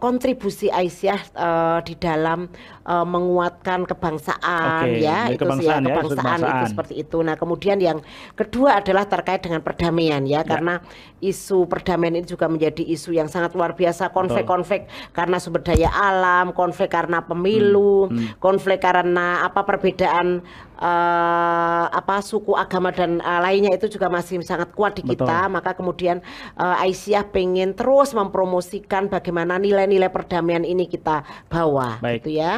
kontribusi Aisyah uh, di dalam uh, menguatkan kebangsaan okay. ya itu kebangsaan, sih, ya, kebangsaan, ya, itu seperti itu. Nah, kemudian yang kedua adalah terkait dengan perdamaian ya, ya. karena isu perdamaian ini juga menjadi isu yang sangat luar biasa konflik-konflik karena sumber daya alam, konflik karena pemilu, hmm. Hmm. konflik karena apa perbedaan uh, apa suku agama dan uh, lainnya itu juga masih sangat kuat di kita. Betul. Maka kemudian uh, Aisyah pengen terus mempromosikan bagaimana nilai nilai perdamaian ini kita bawa Baik. gitu ya